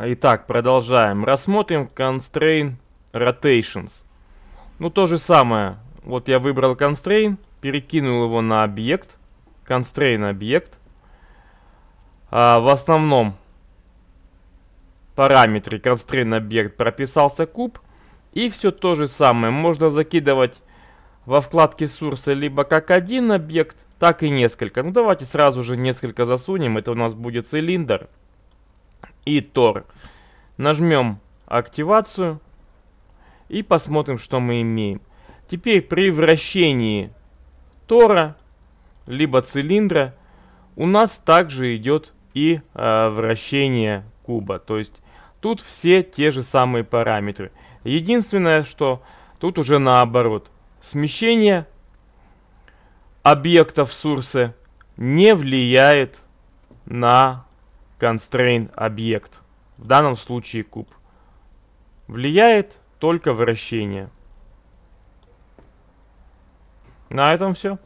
Итак, продолжаем. Рассмотрим Constraint Rotations. Ну, то же самое. Вот я выбрал Constraint, перекинул его на объект. Constraint объект. А, в основном параметре Constraint объект прописался куб. И все то же самое. Можно закидывать во вкладке Source либо как один объект, так и несколько. Ну, давайте сразу же несколько засунем. Это у нас будет цилиндр и Тор. Нажмем активацию и посмотрим, что мы имеем. Теперь при вращении Тора, либо цилиндра, у нас также идет и э, вращение куба. То есть тут все те же самые параметры. Единственное, что тут уже наоборот. Смещение объектов в сурсы не влияет на constraint объект, в данном случае куб, влияет только вращение. На этом все.